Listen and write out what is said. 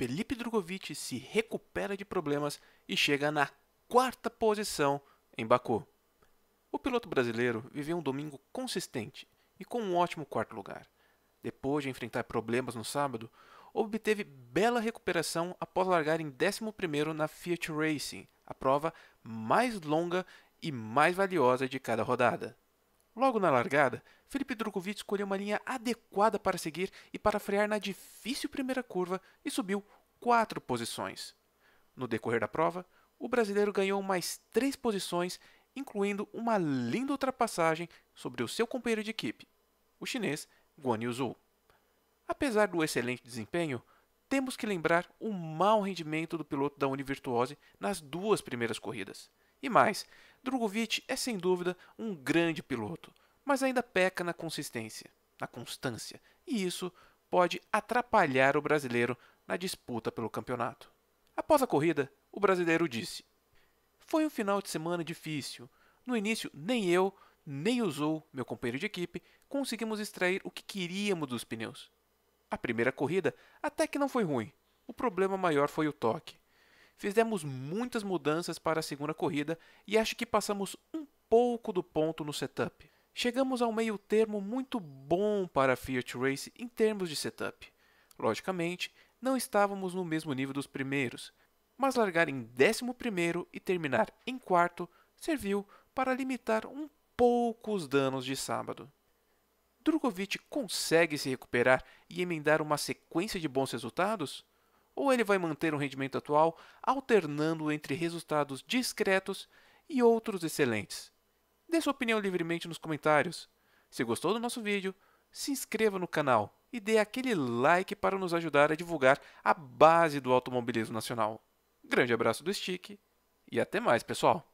Felipe Drogovic se recupera de problemas e chega na quarta posição em Baku. O piloto brasileiro viveu um domingo consistente e com um ótimo quarto lugar. Depois de enfrentar problemas no sábado, obteve bela recuperação após largar em 11º na Fiat Racing, a prova mais longa e mais valiosa de cada rodada. Logo na largada, Felipe Drogovic escolheu uma linha adequada para seguir e para frear na difícil primeira curva e subiu quatro posições. No decorrer da prova, o brasileiro ganhou mais três posições, incluindo uma linda ultrapassagem sobre o seu companheiro de equipe, o chinês Guan Yu Zhou. Apesar do excelente desempenho, temos que lembrar o mau rendimento do piloto da Univirtuose nas duas primeiras corridas. E mais, Drogovic é sem dúvida um grande piloto, mas ainda peca na consistência, na constância, e isso pode atrapalhar o brasileiro na disputa pelo campeonato. Após a corrida, o brasileiro disse: Foi um final de semana difícil. No início, nem eu, nem o Zou, meu companheiro de equipe, conseguimos extrair o que queríamos dos pneus. A primeira corrida até que não foi ruim. O problema maior foi o toque fizemos muitas mudanças para a segunda corrida e acho que passamos um pouco do ponto no setup. Chegamos ao meio termo muito bom para a Fiat Race em termos de setup. Logicamente, não estávamos no mesmo nível dos primeiros, mas largar em 11 e terminar em quarto serviu para limitar um pouco os danos de sábado. Drogovic consegue se recuperar e emendar uma sequência de bons resultados? ou ele vai manter o rendimento atual, alternando entre resultados discretos e outros excelentes. Dê sua opinião livremente nos comentários. Se gostou do nosso vídeo, se inscreva no canal e dê aquele like para nos ajudar a divulgar a base do automobilismo nacional. Grande abraço do Stick e até mais, pessoal!